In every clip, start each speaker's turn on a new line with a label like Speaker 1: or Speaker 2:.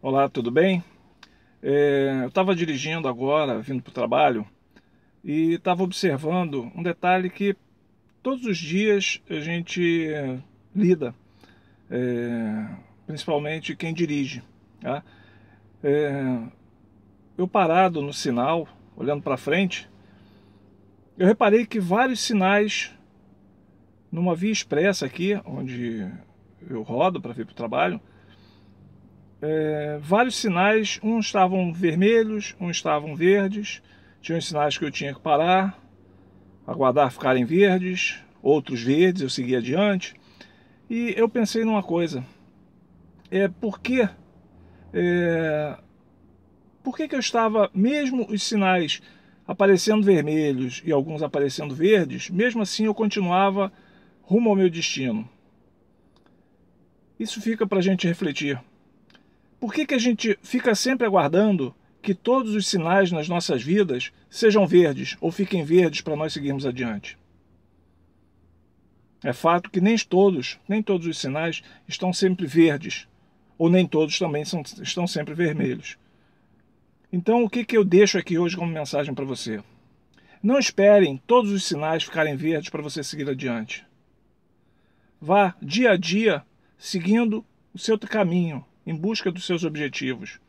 Speaker 1: Olá, tudo bem? É, eu estava dirigindo agora, vindo para o trabalho, e estava observando um detalhe que todos os dias a gente é, lida, é, principalmente quem dirige. Tá? É, eu parado no sinal, olhando para frente, eu reparei que vários sinais numa via expressa aqui, onde eu rodo para vir para o trabalho, é, vários sinais, uns estavam vermelhos, uns estavam verdes, tinham sinais que eu tinha que parar, aguardar ficarem verdes, outros verdes, eu segui adiante. E eu pensei numa coisa, é porque é, por que, que eu estava, mesmo os sinais aparecendo vermelhos e alguns aparecendo verdes, mesmo assim eu continuava rumo ao meu destino. Isso fica para a gente refletir. Por que, que a gente fica sempre aguardando que todos os sinais nas nossas vidas sejam verdes ou fiquem verdes para nós seguirmos adiante? É fato que nem todos, nem todos os sinais estão sempre verdes, ou nem todos também são, estão sempre vermelhos. Então, o que, que eu deixo aqui hoje como mensagem para você? Não esperem todos os sinais ficarem verdes para você seguir adiante. Vá dia a dia seguindo o seu caminho, em busca dos seus objetivos.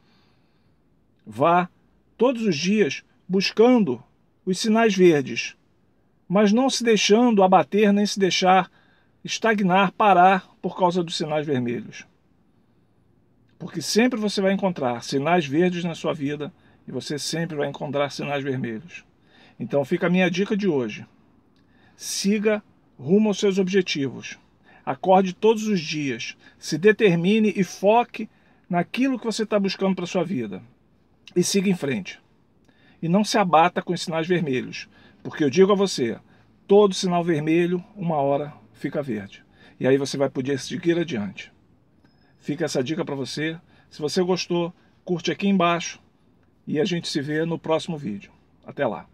Speaker 1: Vá todos os dias buscando os sinais verdes, mas não se deixando abater nem se deixar estagnar, parar por causa dos sinais vermelhos. Porque sempre você vai encontrar sinais verdes na sua vida e você sempre vai encontrar sinais vermelhos. Então fica a minha dica de hoje. Siga rumo aos seus objetivos. Acorde todos os dias. Se determine e foque naquilo que você está buscando para sua vida. E siga em frente. E não se abata com os sinais vermelhos, porque eu digo a você, todo sinal vermelho, uma hora fica verde. E aí você vai poder seguir adiante. Fica essa dica para você. Se você gostou, curte aqui embaixo e a gente se vê no próximo vídeo. Até lá!